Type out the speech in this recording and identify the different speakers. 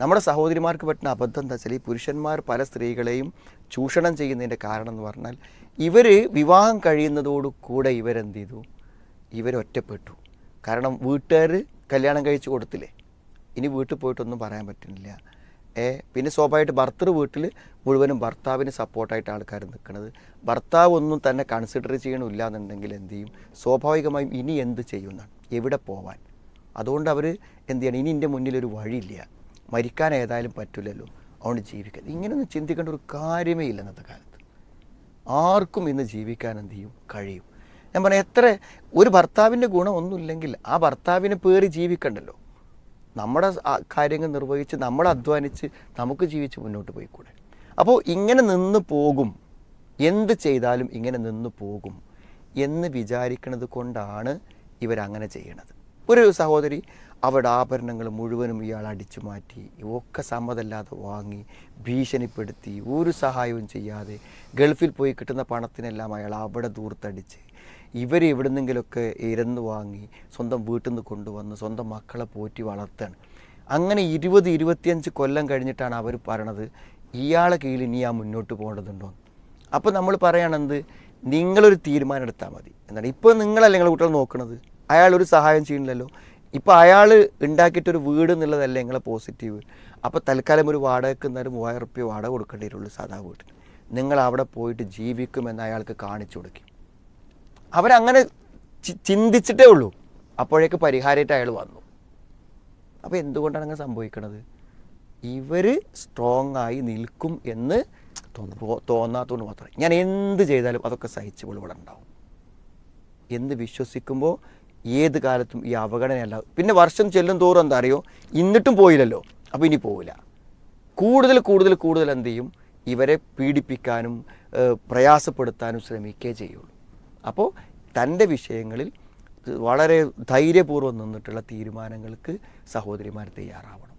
Speaker 1: നമ്മുടെ സഹോദരിമാർക്ക് പറ്റുന്ന അബദ്ധം എന്താ വെച്ചാൽ ഈ പുരുഷന്മാർ പല സ്ത്രീകളെയും ചൂഷണം ചെയ്യുന്നതിൻ്റെ കാരണം എന്ന് പറഞ്ഞാൽ ഇവർ വിവാഹം കഴിയുന്നതോടു കൂടെ ഇവരെന്ത് ചെയ്തു ഇവരൊറ്റപ്പെട്ടു കാരണം വീട്ടുകാർ കല്യാണം കഴിച്ച് കൊടുത്തില്ലേ ഇനി വീട്ടിൽ പോയിട്ടൊന്നും പറയാൻ പറ്റുന്നില്ല ഏ പിന്നെ സ്വാഭാവികമായിട്ട് ഭർത്തൃ വീട്ടിൽ മുഴുവനും ഭർത്താവിന് സപ്പോർട്ടായിട്ട് ആൾക്കാർ നിൽക്കുന്നത് ഭർത്താവ് ഒന്നും തന്നെ കൺസിഡർ ചെയ്യണമില്ല എന്നുണ്ടെങ്കിൽ എന്ത് ചെയ്യും സ്വാഭാവികമായും ഇനി എന്ത് ചെയ്യുമെന്നാണ് എവിടെ പോവാൻ അതുകൊണ്ട് അവർ എന്ത് ചെയ്യണം ഇനി എൻ്റെ മുന്നിലൊരു വഴിയില്ല മരിക്കാൻ ഏതായാലും പറ്റില്ലല്ലോ അതുകൊണ്ട് ജീവിക്കാൻ ഇങ്ങനെയൊന്നും ചിന്തിക്കേണ്ട ഒരു കാര്യമേ ഇല്ല ഇന്നത്തെ കാലത്ത് ആർക്കും ഇന്ന് ജീവിക്കാൻ എന്ത് ചെയ്യും കഴിയും ഞാൻ പറയാം എത്ര ഒരു ഭർത്താവിൻ്റെ ഗുണം ആ ഭർത്താവിനെ പേറി ജീവിക്കണ്ടല്ലോ നമ്മുടെ കാര്യങ്ങൾ നിർവഹിച്ച് നമ്മൾ അധ്വാനിച്ച് നമുക്ക് ജീവിച്ച് മുന്നോട്ട് പോയിക്കൂടെ അപ്പോൾ ഇങ്ങനെ നിന്ന് പോകും എന്ത് ചെയ്താലും ഇങ്ങനെ നിന്ന് പോകും എന്ന് വിചാരിക്കുന്നത് കൊണ്ടാണ് ഇവരങ്ങനെ ചെയ്യണത് ഒരു സഹോദരി അവരുടെ ആഭരണങ്ങൾ മുഴുവനും ഇയാൾ അടിച്ചു മാറ്റി ഒക്കെ സമ്മതല്ലാതെ വാങ്ങി ഭീഷണിപ്പെടുത്തി ഒരു സഹായവും ചെയ്യാതെ ഗൾഫിൽ പോയി കിട്ടുന്ന പണത്തിനെല്ലാം അയാൾ അവിടെ ദൂർത്തടിച്ച് ഇവർ എവിടുന്നെങ്കിലൊക്കെ ഇരന്ന് വാങ്ങി സ്വന്തം വീട്ടിൽ നിന്ന് കൊണ്ടുവന്ന് സ്വന്തം മക്കളെ പോറ്റി വളർത്താണ് അങ്ങനെ ഇരുപത് ഇരുപത്തിയഞ്ച് കൊല്ലം കഴിഞ്ഞിട്ടാണ് അവർ പറയണത് ഇയാളെ കീഴിൽ ഇനി ആ മുന്നോട്ട് പോകേണ്ടതുണ്ടോ അപ്പോൾ നമ്മൾ പറയണത് നിങ്ങളൊരു തീരുമാനം എടുത്താൽ മതി എന്താണ് ഇപ്പോൾ നിങ്ങളല്ല നിങ്ങളുടെ കുട്ടികൾ നോക്കുന്നത് അയാൾ ഒരു സഹായം ചെയ്യണില്ലല്ലോ ഇപ്പോൾ അയാൾ ഉണ്ടാക്കിയിട്ടൊരു വീട് എന്നുള്ളതല്ല നിങ്ങളെ പോസിറ്റീവ് അപ്പോൾ തൽക്കാലം ഒരു വാടകയ്ക്ക് എന്നാലും മൂവായിരം റുപ്യ വാടക കൊടുക്കേണ്ടി വരുള്ളൂ സാധാ വീട്ടിൽ നിങ്ങൾ അവിടെ പോയിട്ട് ജീവിക്കുമെന്ന് അയാൾക്ക് കാണിച്ചു കൊടുക്കും അവരങ്ങനെ ചിന്തിച്ചിട്ടേ ഉള്ളൂ അപ്പോഴേക്ക് പരിഹാരമായിട്ട് അയാൾ വന്നു അപ്പോൾ എന്തുകൊണ്ടാണ് അങ്ങനെ സംഭവിക്കണത് ഇവർ സ്ട്രോങ് ആയി നിൽക്കും എന്ന് തോന്നാത്തതുകൊണ്ട് മാത്രമേ ഞാൻ എന്ത് ചെയ്താലും അതൊക്കെ സഹിച്ച് ഇവിടെ ഉണ്ടാവും എന്ന് വിശ്വസിക്കുമ്പോൾ ഏത് കാലത്തും ഈ അവഗണനയല്ല പിന്നെ വർഷം ചെല്ലും തോറും എന്താ അറിയോ ഇന്നിട്ടും പോയില്ലല്ലോ അപ്പോൾ ഇനി പോവില്ല കൂടുതൽ കൂടുതൽ കൂടുതൽ എന്ത് ചെയ്യും ഇവരെ പീഡിപ്പിക്കാനും പ്രയാസപ്പെടുത്താനും ശ്രമിക്കേ ചെയ്യുള്ളൂ അപ്പോൾ തൻ്റെ വിഷയങ്ങളിൽ വളരെ ധൈര്യപൂർവ്വം നിന്നിട്ടുള്ള തീരുമാനങ്ങൾക്ക് സഹോദരിമാർ തയ്യാറാവണം